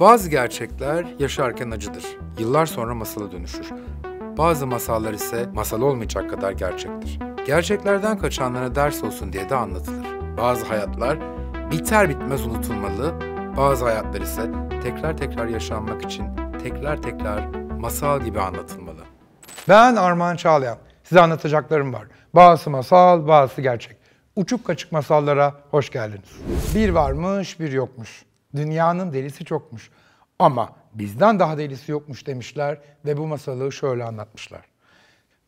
Bazı gerçekler yaşarken acıdır. Yıllar sonra masala dönüşür. Bazı masallar ise masal olmayacak kadar gerçektir. Gerçeklerden kaçanlara ders olsun diye de anlatılır. Bazı hayatlar biter bitmez unutulmalı, bazı hayatlar ise tekrar tekrar yaşanmak için tekrar tekrar masal gibi anlatılmalı. Ben Armağan Çağlayan. Size anlatacaklarım var. Bazısı masal, bazısı gerçek. Uçuk kaçık masallara hoş geldiniz. Bir varmış, bir yokmuş. Dünyanın delisi çokmuş. Ama bizden daha delisi yokmuş demişler ve bu masalı şöyle anlatmışlar.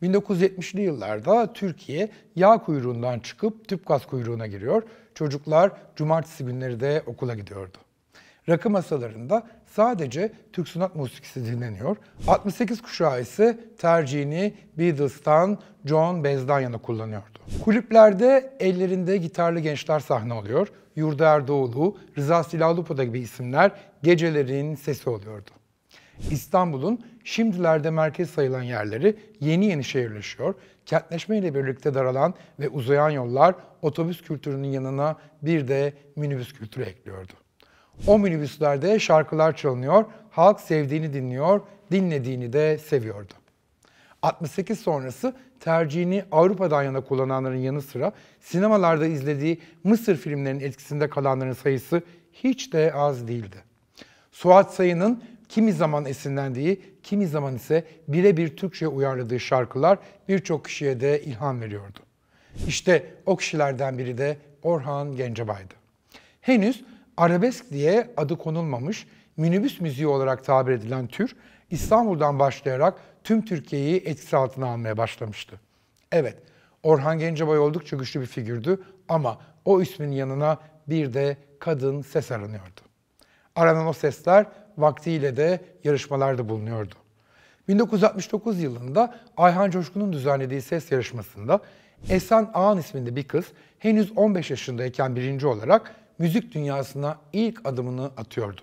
1970'li yıllarda Türkiye yağ kuyruğundan çıkıp tüp gaz kuyruğuna giriyor. Çocuklar cumartesi günleri de okula gidiyordu. Rakı masalarında sadece Türk sanat musikisi dinleniyor. 68 kuşağı ise tercihini Beatles'tan John Bez'den yana kullanıyordu. Kulüplerde ellerinde gitarlı gençler sahne oluyor. Yurda Erdoğulu, Rıza Silahlıpo'da gibi isimler gecelerin sesi oluyordu. İstanbul'un şimdilerde merkez sayılan yerleri yeni yeni şehirleşiyor. Kentleşme ile birlikte daralan ve uzayan yollar otobüs kültürünün yanına bir de minibüs kültürü ekliyordu. O minibüslerde şarkılar çalınıyor, halk sevdiğini dinliyor, dinlediğini de seviyordu. 68 sonrası tercihini Avrupa'dan yana kullananların yanı sıra sinemalarda izlediği Mısır filmlerinin etkisinde kalanların sayısı hiç de az değildi. Suat Sayı'nın kimi zaman esinlendiği, kimi zaman ise birebir Türkçe uyarladığı şarkılar birçok kişiye de ilham veriyordu. İşte o kişilerden biri de Orhan Gencebay'dı. Henüz arabesk diye adı konulmamış minibüs müziği olarak tabir edilen tür İstanbul'dan başlayarak tüm Türkiye'yi etkisi altına almaya başlamıştı. Evet, Orhan Gencebay oldukça güçlü bir figürdü ama o ismin yanına bir de kadın ses aranıyordu. Aranan o sesler vaktiyle de yarışmalarda bulunuyordu. 1969 yılında Ayhan Coşkun'un düzenlediği ses yarışmasında Esen Ağan isminde bir kız henüz 15 yaşındayken birinci olarak müzik dünyasına ilk adımını atıyordu.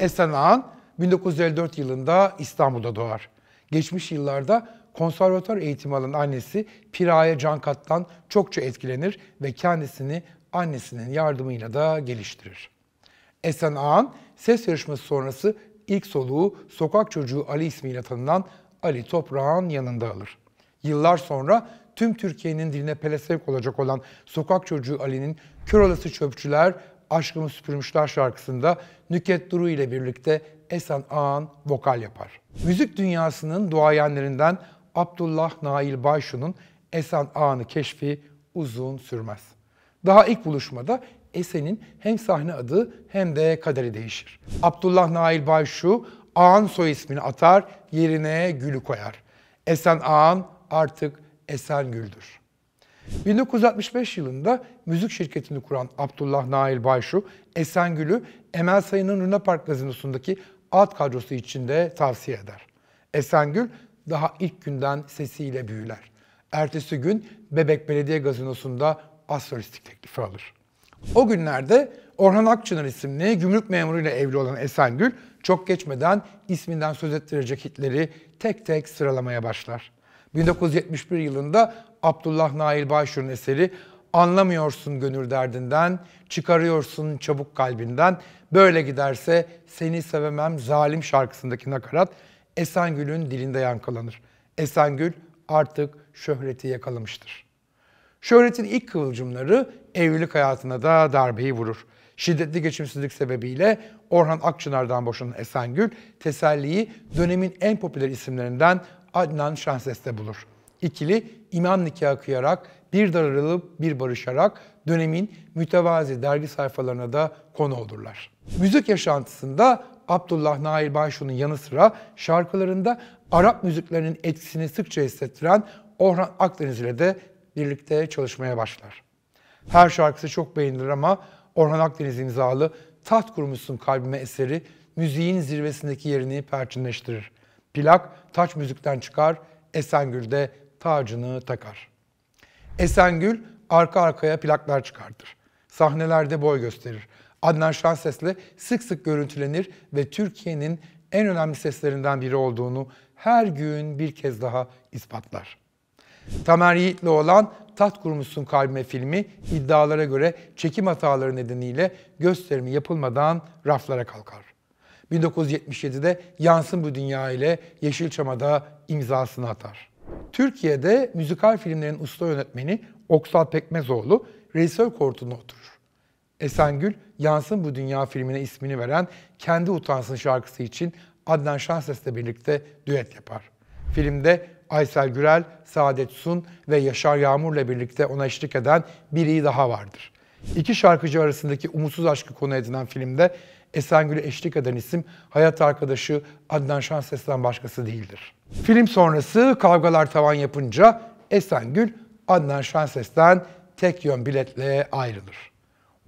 Esen Ağan 1954 yılında İstanbul'da doğar. Geçmiş yıllarda konservatuar eğitimi alan annesi Piraye Cankat'tan çokça etkilenir ve kendisini annesinin yardımıyla da geliştirir. Esen Ağan ses yarışması sonrası ilk soluğu sokak çocuğu Ali ismiyle tanınan Ali Toprağ'ın yanında alır. Yıllar sonra tüm Türkiye'nin diline pelesevk olacak olan Sokak Çocuğu Ali'nin Kör Olası Çöpçüler Aşkımı Süpürmüşler şarkısında Nüket Duru ile birlikte Esen Ağan vokal yapar. Müzik dünyasının duayenlerinden Abdullah Nail Bayşu'nun Esen Ağan'ı keşfi uzun sürmez. Daha ilk buluşmada Esen'in hem sahne adı hem de kaderi değişir. Abdullah Nail Bayşu Ağan soy ismini atar, yerine Gül'ü koyar. Esen Ağan artık Esengül'dür. 1965 yılında müzik şirketini kuran Abdullah Nail Bayşu, Esengül'ü Emel Sayın'ın Luna Park gazinosundaki alt kadrosu içinde tavsiye eder. Esengül daha ilk günden sesiyle büyüler. Ertesi gün Bebek Belediye Gazinosu'nda astrolojik teklifi alır. O günlerde Orhan Akçınar isimli gümrük memuruyla evli olan Esengül çok geçmeden isminden söz ettirecek hitleri tek tek sıralamaya başlar. 1971 yılında Abdullah Nail Başur'un eseri Anlamıyorsun gönül derdinden, çıkarıyorsun çabuk kalbinden, böyle giderse seni sevemem zalim şarkısındaki nakarat Esengül'ün dilinde yankılanır. Esengül artık şöhreti yakalamıştır. Şöhretin ilk kıvılcımları evlilik hayatına da darbeyi vurur. Şiddetli geçimsizlik sebebiyle Orhan Akçınar'dan boşanan Esengül teselliyi dönemin en popüler isimlerinden Adnan Şanses'te bulur. İkili iman nikahı kıyarak, bir darılıp bir barışarak dönemin mütevazi dergi sayfalarına da konu olurlar. Müzik yaşantısında Abdullah Nail Bayşu'nun yanı sıra şarkılarında Arap müziklerinin etkisini sıkça hissettiren Orhan Akdeniz ile de birlikte çalışmaya başlar. Her şarkısı çok beğenilir ama Orhan Akdeniz imzalı Taht Kurmuşsun Kalbime eseri müziğin zirvesindeki yerini perçinleştirir. Plak Taç Müzik'ten çıkar, Esengül'de tacını takar. Esengül arka arkaya plaklar çıkartır. Sahnelerde boy gösterir. Adnan Şanses'le sık sık görüntülenir ve Türkiye'nin en önemli seslerinden biri olduğunu her gün bir kez daha ispatlar. Tamer Yiğit'le olan Tat Kurmuşsun Kalbime filmi iddialara göre çekim hataları nedeniyle gösterimi yapılmadan raflara kalkar. 1977'de Yansın Bu Dünya ile Yeşilçam'a imzasını atar. Türkiye'de müzikal filmlerin usta yönetmeni Oksal Pekmezoğlu rejisör koltuğuna oturur. Esengül, Yansın Bu Dünya filmine ismini veren Kendi Utansın şarkısı için Adnan Şanses'le birlikte düet yapar. Filmde Aysel Gürel, Saadet Sun ve Yaşar Yağmur'la birlikte ona eşlik eden biri daha vardır. İki şarkıcı arasındaki umutsuz aşkı konu edinen filmde Esengül'e eşlik eden isim hayat arkadaşı Adnan Şanses'ten başkası değildir. Film sonrası kavgalar tavan yapınca Esengül Adnan Şanses'ten tek yön biletle ayrılır.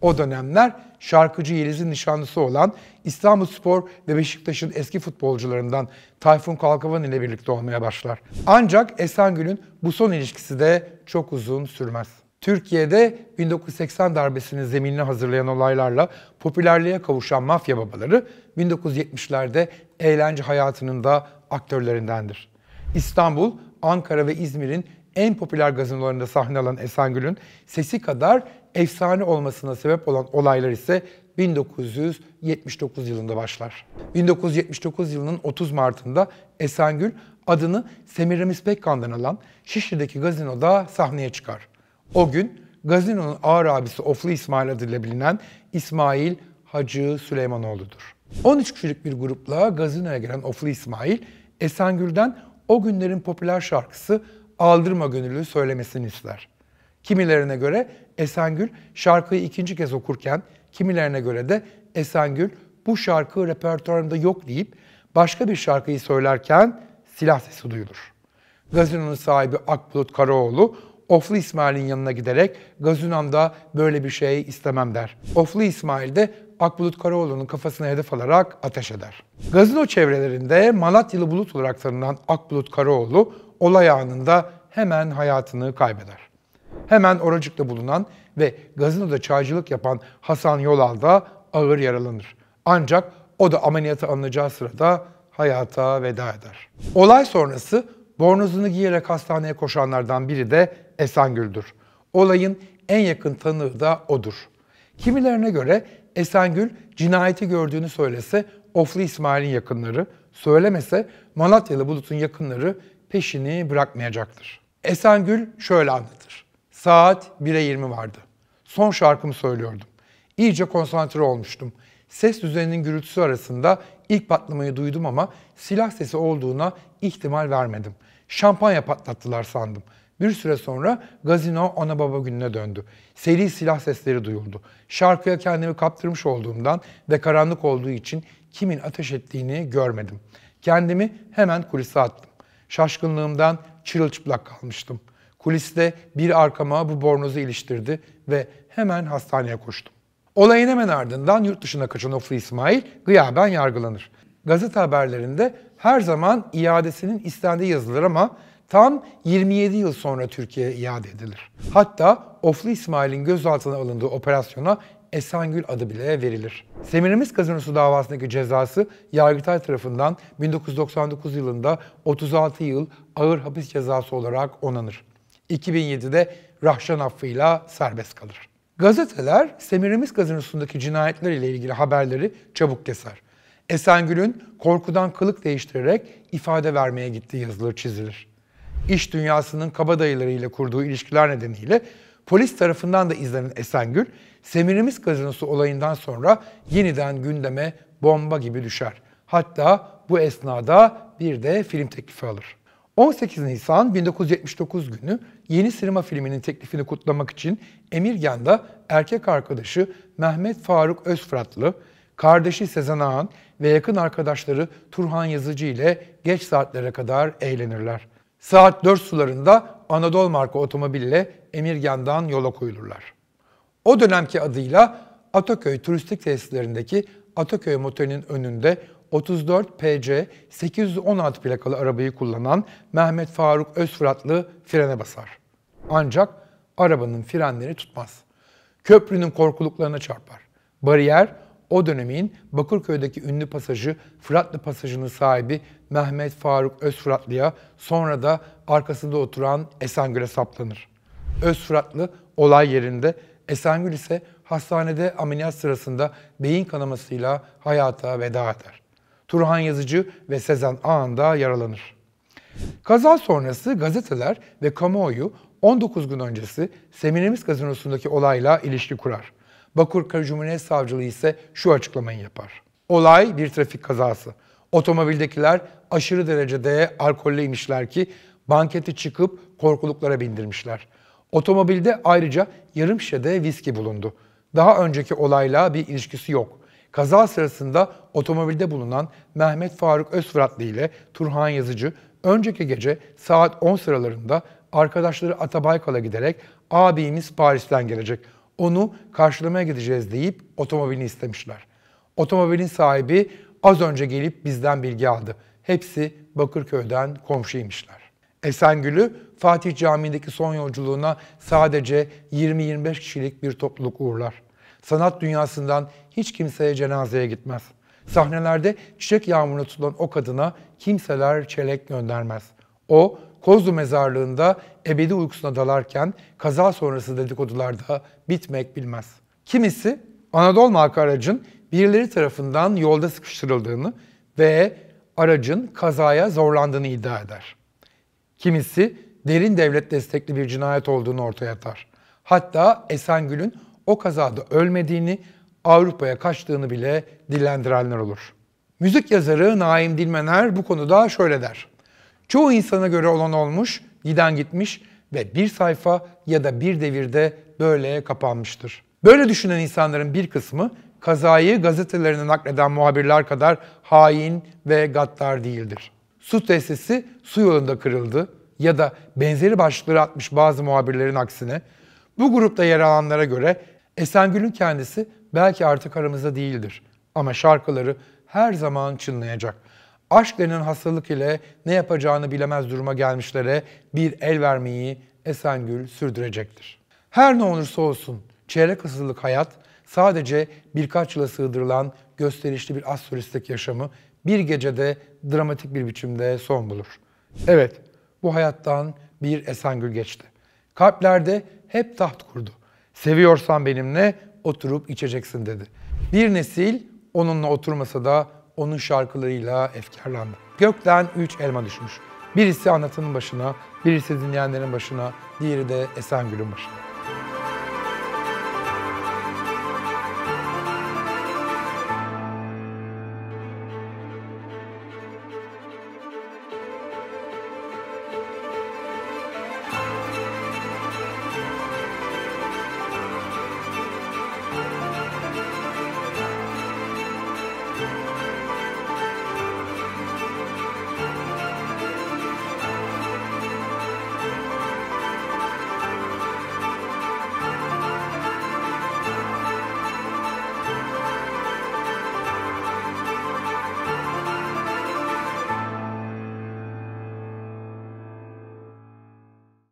O dönemler şarkıcı Yeliz'in nişanlısı olan İstanbul Spor ve Beşiktaş'ın eski futbolcularından Tayfun Kalkavan ile birlikte olmaya başlar. Ancak Esengül'ün bu son ilişkisi de çok uzun sürmez. Türkiye'de 1980 darbesinin zeminini hazırlayan olaylarla popülerliğe kavuşan mafya babaları 1970'lerde eğlence hayatının da aktörlerindendir. İstanbul, Ankara ve İzmir'in en popüler gazinolarında sahne alan Esengül'ün sesi kadar efsane olmasına sebep olan olaylar ise 1979 yılında başlar. 1979 yılının 30 Mart'ında Esengül adını Semiramis Pekkan'dan alan Şişli'deki gazinoda sahneye çıkar. O gün gazinonun ağır abisi Oflu İsmail adıyla bilinen İsmail Hacı Süleymanoğlu'dur. 13 kişilik bir grupla gazinoya gelen Oflu İsmail, Esengül'den o günlerin popüler şarkısı Aldırma Gönüllü söylemesini ister. Kimilerine göre Esengül şarkıyı ikinci kez okurken, kimilerine göre de Esengül bu şarkı repertuarımda yok deyip başka bir şarkıyı söylerken silah sesi duyulur. Gazinonun sahibi Akbulut Karaoğlu Oflu İsmail'in yanına giderek Gazunam'da böyle bir şey istemem der. Oflu İsmail de Akbulut Karaoğlu'nun kafasına hedef alarak ateş eder. Gazino çevrelerinde Malatyalı Bulut olarak tanınan Akbulut Karaoğlu olay anında hemen hayatını kaybeder. Hemen Oracık'ta bulunan ve gazinoda çaycılık yapan Hasan Yolal da ağır yaralanır. Ancak o da ameliyata alınacağı sırada hayata veda eder. Olay sonrası bornozunu giyerek hastaneye koşanlardan biri de Esengül'dür. Olayın en yakın tanığı da odur. Kimilerine göre Esengül cinayeti gördüğünü söylese Oflu İsmail'in yakınları, söylemese Malatyalı Bulut'un yakınları peşini bırakmayacaktır. Esengül şöyle anlatır. Saat 1'e 20 vardı. Son şarkımı söylüyordum. İyice konsantre olmuştum. Ses düzeninin gürültüsü arasında ilk patlamayı duydum ama silah sesi olduğuna ihtimal vermedim. Şampanya patlattılar sandım. Bir süre sonra gazino ana baba gününe döndü. Seri silah sesleri duyuldu. Şarkıya kendimi kaptırmış olduğumdan ve karanlık olduğu için kimin ateş ettiğini görmedim. Kendimi hemen kulise attım. Şaşkınlığımdan çırılçıplak kalmıştım. Kuliste bir arkama bu bornozu iliştirdi ve hemen hastaneye koştum. Olayın hemen ardından yurt dışına kaçan Oflu İsmail gıyaben yargılanır. Gazete haberlerinde her zaman iadesinin istendiği yazılır ama Tam 27 yıl sonra Türkiye'ye iade edilir. Hatta Oflu İsmail'in gözaltına alındığı operasyona Esengül adı bile verilir. Semiramis kazinosu davasındaki cezası Yargıtay tarafından 1999 yılında 36 yıl ağır hapis cezası olarak onanır. 2007'de Rahşan affıyla serbest kalır. Gazeteler Semiramis gazinosundaki cinayetler ile ilgili haberleri çabuk keser. Esengül'ün korkudan kılık değiştirerek ifade vermeye gittiği yazılır çizilir iş dünyasının kabadayılarıyla kurduğu ilişkiler nedeniyle polis tarafından da izlenen Esengül, Semiremiz gazinosu olayından sonra yeniden gündeme bomba gibi düşer. Hatta bu esnada bir de film teklifi alır. 18 Nisan 1979 günü yeni sinema filminin teklifini kutlamak için Emirgan'da erkek arkadaşı Mehmet Faruk Özfratlı, kardeşi Sezen Ağan ve yakın arkadaşları Turhan Yazıcı ile geç saatlere kadar eğlenirler. Saat 4 sularında Anadolu marka otomobille Emirgan'dan yola koyulurlar. O dönemki adıyla Ataköy turistik tesislerindeki Ataköy motelinin önünde 34 PC 816 plakalı arabayı kullanan Mehmet Faruk Özfıratlı frene basar. Ancak arabanın frenleri tutmaz. Köprünün korkuluklarına çarpar. Bariyer o dönemin Bakırköy'deki ünlü pasajı Fıratlı Pasajı'nın sahibi Mehmet Faruk Özfıratlı'ya sonra da arkasında oturan Esengül'e saplanır. Özfıratlı olay yerinde, Esengül ise hastanede ameliyat sırasında beyin kanamasıyla hayata veda eder. Turhan Yazıcı ve Sezen Ağan yaralanır. Kaza sonrası gazeteler ve kamuoyu 19 gün öncesi Seminemiz Gazinosu'ndaki olayla ilişki kurar. Bakırköy Cumhuriyet Savcılığı ise şu açıklamayı yapar. Olay bir trafik kazası. Otomobildekiler aşırı derecede alkollüymişler ki bankete çıkıp korkuluklara bindirmişler. Otomobilde ayrıca yarım şişede viski bulundu. Daha önceki olayla bir ilişkisi yok. Kaza sırasında otomobilde bulunan Mehmet Faruk Özfıratlı ile Turhan Yazıcı önceki gece saat 10 sıralarında arkadaşları Atabaykal'a giderek abimiz Paris'ten gelecek onu karşılamaya gideceğiz deyip otomobilini istemişler. Otomobilin sahibi az önce gelip bizden bilgi aldı. Hepsi Bakırköy'den komşuymuşlar. Esengül'ü Fatih Camii'ndeki son yolculuğuna sadece 20-25 kişilik bir topluluk uğurlar. Sanat dünyasından hiç kimseye cenazeye gitmez. Sahnelerde çiçek yağmuruna tutulan o kadına kimseler çelek göndermez. O Kozlu mezarlığında ebedi uykusuna dalarken kaza sonrası dedikodularda bitmek bilmez. Kimisi Anadolu marka aracın birileri tarafından yolda sıkıştırıldığını ve aracın kazaya zorlandığını iddia eder. Kimisi derin devlet destekli bir cinayet olduğunu ortaya atar. Hatta Esengül'ün o kazada ölmediğini, Avrupa'ya kaçtığını bile dillendirenler olur. Müzik yazarı Naim Dilmener bu konuda şöyle der. Çoğu insana göre olan olmuş, giden gitmiş ve bir sayfa ya da bir devirde böyle kapanmıştır. Böyle düşünen insanların bir kısmı kazayı gazetelerine nakleden muhabirler kadar hain ve gaddar değildir. Su tesisi su yolunda kırıldı ya da benzeri başlıkları atmış bazı muhabirlerin aksine bu grupta yer alanlara göre Esengül'ün kendisi belki artık aramızda değildir ama şarkıları her zaman çınlayacak.'' aşk denen hastalık ile ne yapacağını bilemez duruma gelmişlere bir el vermeyi Esengül sürdürecektir. Her ne olursa olsun çeyrek asırlık hayat sadece birkaç yıla sığdırılan gösterişli bir astrolojistik yaşamı bir gecede dramatik bir biçimde son bulur. Evet, bu hayattan bir Esengül geçti. Kalplerde hep taht kurdu. Seviyorsan benimle oturup içeceksin dedi. Bir nesil onunla oturmasa da onun şarkılarıyla efkarlandı. Gökten üç elma düşmüş. Birisi anlatının başına, birisi dinleyenlerin başına, diğeri de Esengül'ün başına.